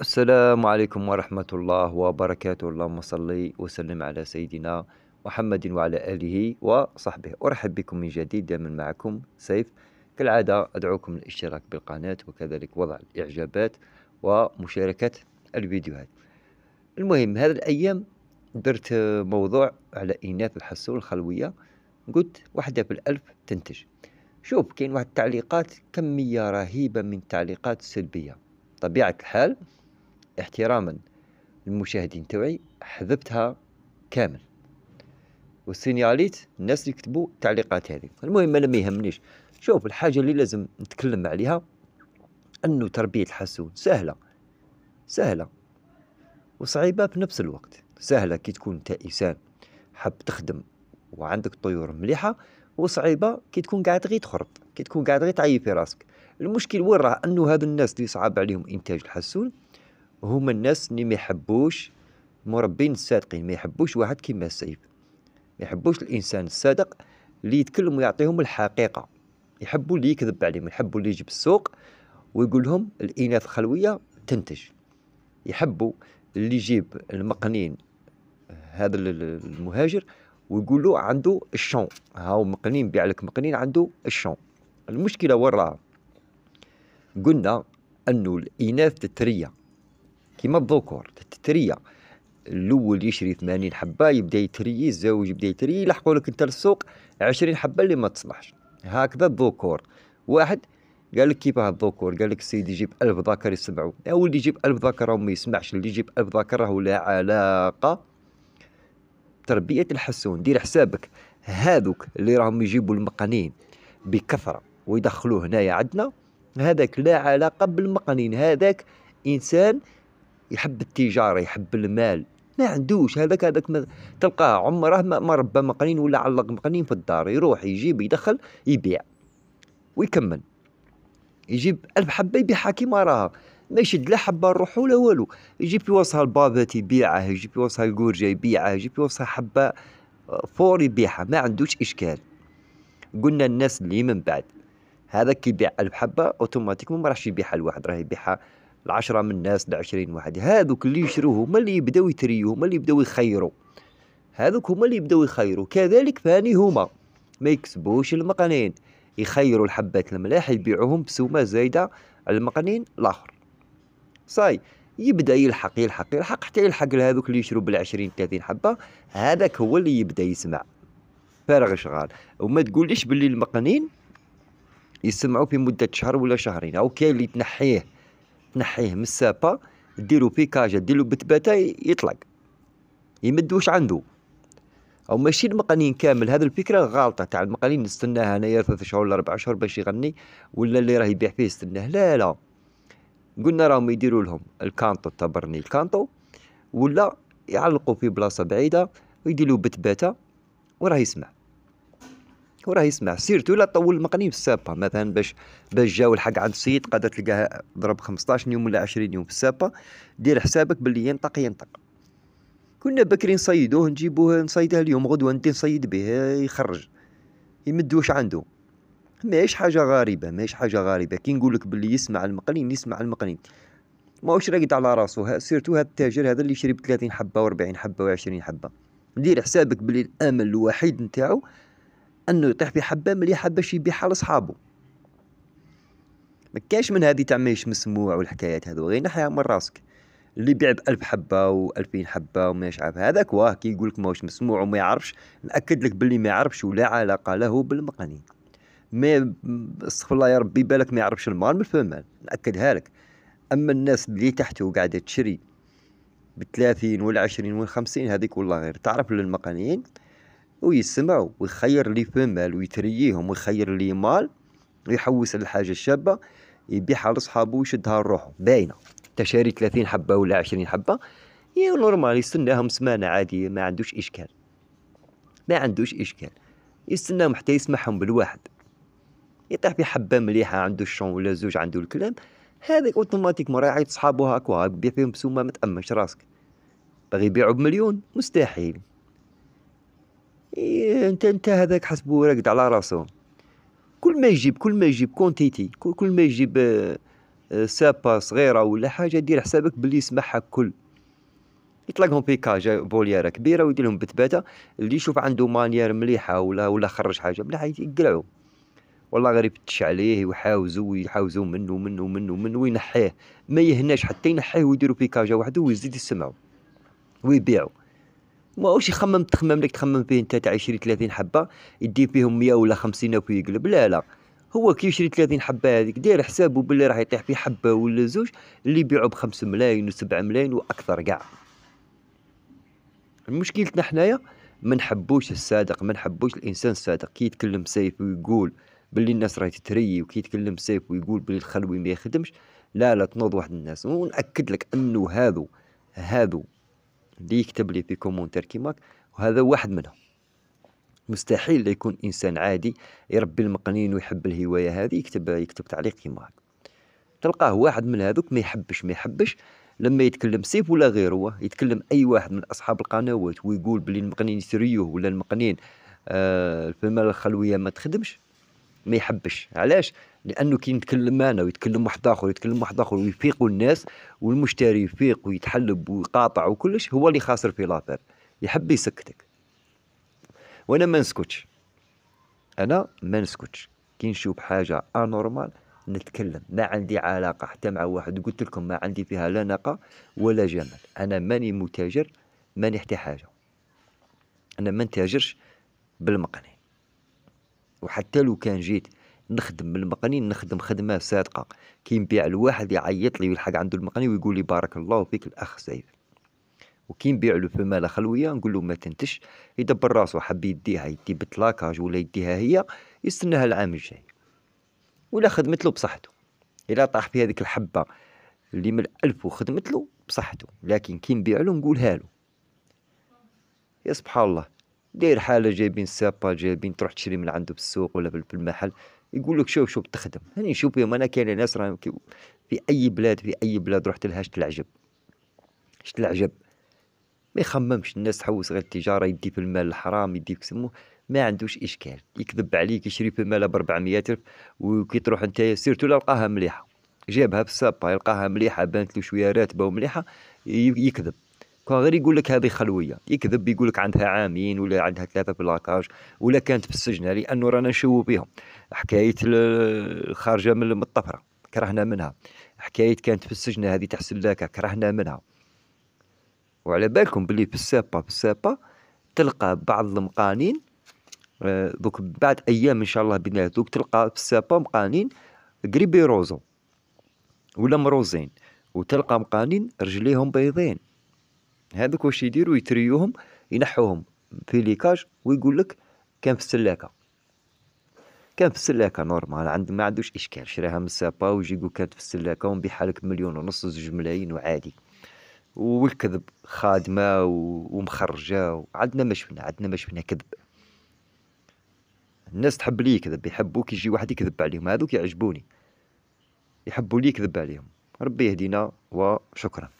السلام عليكم ورحمة الله وبركاته اللهم صل وسلم على سيدنا محمد وعلى آله وصحبه أرحب بكم من جديد دائما معكم سيف كالعادة أدعوكم للاشتراك بالقناة وكذلك وضع الإعجابات ومشاركة الفيديوهات المهم هذه الأيام درت موضوع على إناث الحصول الخلوية قلت واحدة بالألف تنتج شوف كاين واحد التعليقات كمية رهيبة من التعليقات السلبية طبيعة الحال احتراما للمشاهدين توعي حذبتها كامل وسينياليت الناس اللي كتبوا التعليقات هذه المهم انا ما يهمنيش شوف الحاجه اللي لازم نتكلم عليها انه تربيه الحسون سهله سهله وصعيبه في نفس الوقت سهله كي تكون انت انسان حاب تخدم وعندك طيور مليحه وصعيبه كي تكون قاعد غير تخرب كي تكون قاعد غير تعيي في راسك المشكل وين راه انه هاد الناس اللي صعب عليهم انتاج الحسون هما الناس اللي ما يحبوش مربين الصادقين ما يحبوش واحد كيما السيف ما يحبوش الانسان الصادق اللي يتكلم ويعطيهم الحقيقه يحبوا اللي يكذب عليهم يحبوا اللي يجي السوق ويقول لهم الاناث خلويه تنتج يحبوا اللي يجيب المقنين آه، هذا المهاجر ويقول له عنده الشون هاو مقنين بيع لك مقنين عنده الشون المشكله وين قلنا انه الاناث الثريه كيما الذكور تتريا الاول يشري 80 حبه يبدا يتري الزوج يبدا يتري يلحقوا لك انت للسوق 20 حبه اللي ما تصلحش هكذا الذكور واحد قال لك كيف الذكور قال لك السيد يجيب 1000 ذكر يسمعوا أو اللي يجيب 1000 ذكر راهو ما يسمعش اللي يجيب 1000 ذكر راهو لا علاقة تربية الحسون دير حسابك هذوك اللي راهم يجيبوا المقانين بكثرة ويدخلوه هنايا عندنا هذاك لا علاقة بالمقانين هذاك إنسان يحب التجاره يحب المال ما عندوش هذاك هذاك ما تلقاه عمره ما ربى مقرين ولا علق مقرين في الدار يروح يجيب يدخل يبيع ويكمل يجيب ألف حبة يبيعها كيما راها ما يشد لا حبة نروح ولا والو يجيب وسطها لبابات يبيعها يجيب وسطها الجورجا يبيعها يجيب وسطها حبة آه، فور يبيعها ما عندوش إشكال قلنا الناس اللي من بعد هذا كيبيع ألف حبة أوتوماتيكمون ما راحش يبيعها لواحد راه يبيعها العشرة من الناس 20 واحد هذوك اللي يشروه هما اللي يبداو يتريو هما اللي يبداو يخيروا هذوك هما اللي يبداو يخيروا كذلك ثاني هما ما يكسبوش المقنين يخيروا الحبات الملاح يبيعوهم بسومة زايدة على المقنين الآخر صاي يبدا يلحق يلحق يلحق حتى يلحق لهذوك اللي بال بالعشرين ثلاثين حبه هذاك هو اللي يبدا يسمع فارغ شغال وما تقوليش باللي المقنين يسمعوا في مده شهر ولا شهرين او كاين اللي تنحيه تنحيه من السابه ديرو بيكاجه ديرو بتباتا يطلق يمدوش عنده او ماشي المقانين كامل هذا الفكره غالطه تاع المقانين نستناها انايا ثلاث شهور ولا اربع شهور باش يغني ولا اللي راه يبيع فيه استناه لا لا قلنا راهم يديروا لهم الكانتو التبرني الكانتو ولا يعلقوا في بلاصه بعيده ويديروا بتباته وراه يسمع وراه يسمع سيرتو لا طول المقني السابا مثلا باش باش جاو الحق عند السيد قادر تلقاه ضرب 15 يوم ولا 20 يوم في السابا دير حسابك باللي ينطق ينطق كنا بكري نصيدوه نجيبوه نصيده اليوم غدوه ندي نصيد به يخرج يمد واش عنده ماهيش حاجه غريبه ماهيش حاجه غريبه كي نقولك باللي يسمع المقنين يسمع المقنين ماهوش راقد على راسو سيرتو هاد التاجر هذا اللي يشري ب 30 حبه و40 حبه و20 حبه دير حسابك باللي الامل الوحيد نتاعو انه يطيح في حبه مليحه باش يبيعها لصحابو ما كاش من هذه تاع ماهيش مسموع والحكايات هذو غير نحيها من راسك اللي يبيع بألف حبة وألفين حبة وما عارف هذاك واه كي يقول لك ماهوش مسموع وما يعرفش نأكد لك باللي ما يعرفش ولا علاقة له بالمقانين ما استغفر الله يا ربي بالك ما يعرفش المال من المال نأكدها لك أما الناس اللي تحته قاعدة تشري بثلاثين والعشرين والخمسين هذيك والله غير تعرف للمقانين ويسمع ويخير لي فمال ويترييهم ويخير لي مال ويحوس على الحاجه الشابه يبيعها لصحابو ويشدها لروحو باينه تشاري 30 حبه ولا 20 حبه يا نورمال يستناهم سمانه عادي ما عندوش اشكال ما عندوش اشكال يستناهم حتى يسمعهم بالواحد يطيح في حبه مليحه عنده الشون ولا زوج عنده الكلام هذاك اوتوماتيك مراعي صحابو هاكوا بيع فيهم بسومه ما تامنش راسك باغي يبيعو بمليون مستحيل إيه انت انت هذاك حسبو راقد على راسه كل ما يجيب كل ما يجيب كونتيتي كل ما يجيب آه، سابا صغيره ولا حاجه دير حسابك باللي يسمعها كل يطلقهم بيكا بولياره كبيره ويدير لهم بتباته اللي يشوف عنده مانيير مليحه ولا ولا خرج حاجه مليحه يقلعو والله غير تش عليه ويحاوزو ويحاوزو منه منه منه منه وينحيه ما يهناش حتى ينحيه ويديروا بيكاجا وحده ويزيد يسمعو ويبيعو ما واش يخمم تخمم لك تخمم فيه انت تاع 20 30 حبه يدي فيهم 100 ولا 50 ويقلب لا لا هو كي يشري 30 حبه هذيك داير حسابه باللي راح يطيح فيه حبه ولا زوج اللي يبيعوا ب 5 ملايين و7 ملايين واكثر كاع مشكلتنا حنايا ما نحبوش الصادق ما نحبوش الانسان الصادق كي يتكلم سيف ويقول باللي الناس راهي تتري وكي يتكلم سيف ويقول باللي الخلوي ما يخدمش لا لا تنوض واحد الناس وناكد لك انه هذو هذو اللي يكتب لي في كومونتير كيماك وهذا واحد منهم مستحيل لا يكون انسان عادي يربي المقنين ويحب الهوايه هذه يكتب يكتب تعليق كيما هكا تلقاه واحد من هذوك ما يحبش ما يحبش لما يتكلم سيف ولا غيره يتكلم اي واحد من اصحاب القنوات ويقول بلي المقنين يسريوه ولا المقنين آه الفيلم الخلويه ما تخدمش ما يحبش علاش لانه كي نتكلم انا ويتكلم واحد اخر ويتكلم واحد اخر ويفيقوا الناس والمشتري يفيق ويتحلب ويقاطع وكلش هو اللي خاسر في لافير يحب يسكتك وانا ما نسكتش انا ما نسكتش كي نشوف حاجه انورمال نتكلم ما عندي علاقة حتى مع واحد قلت لكم ما عندي فيها لا نقه ولا جمال أنا ماني متاجر ماني حتى حاجة أنا ما نتاجرش بالمقني وحتى لو كان جيت نخدم بالمقني نخدم خدمه صادقه كي نبيع لواحد يعيط لي ويلحق عنده المقني ويقول لي بارك الله فيك الاخ سيف وكي نبيع له في ماله خلويه نقول له ما تنتش يدبر راسو حب يديها يدي بتلاكاج ولا يديها هي يستناها العام الجاي ولا خدمت له بصحته الا طاح في هذيك الحبه اللي من الف وخدمت له بصحته لكن كي نبيع له نقولها له يا سبحان الله داير حاله جايبين سابا جايبين تروح تشري من عنده بالسوق ولا المحل يقول لك شوف شوف تخدم هاني نشوف بهم انا كاين ناس راهم في اي بلاد في اي بلاد رحت لها شت العجب ما يخممش الناس تحوس غير التجاره يدي في المال الحرام يدي في يسموه ما عندوش اشكال يكذب عليك يشري في المال ب 400 الف وكي تروح انت سيرتو لقاها مليحه جابها في السابا يلقاها مليحه بانت له شويه راتبه ومليحه يكذب كان غير يقول لك هذه خلويه يكذب يقول لك عندها عامين ولا عندها ثلاثه بلاكاج ولا كانت في السجن لانه رانا نشوه بهم حكايه الخارجه من الطفره كرهنا منها حكايه كانت في السجن هذه تحسن لك كرهنا منها وعلى بالكم بلي في السابا في السابا تلقى بعض المقانين آه، دوك بعد ايام ان شاء الله باذن دوك تلقى في السابا مقانين قريب روزو ولا مروزين وتلقى مقانين رجليهم بيضين هذوك واش يديروا يتريوهم ينحوهم في ليكاج ويقول لك كان في السلاكه كان في السلاكه نورمال عند ما عندوش اشكال شراها من السابا ويجي يقول كانت في السلاكه ومبي حالك مليون ونص زوج ملايين وعادي والكذب خادمه ومخرجه عندنا ما شفنا عندنا ما شفنا كذب الناس تحب لي يكذب يحبوا كي يجي واحد يكذب عليهم هذوك يعجبوني يحبوا لي يكذب عليهم ربي يهدينا وشكرا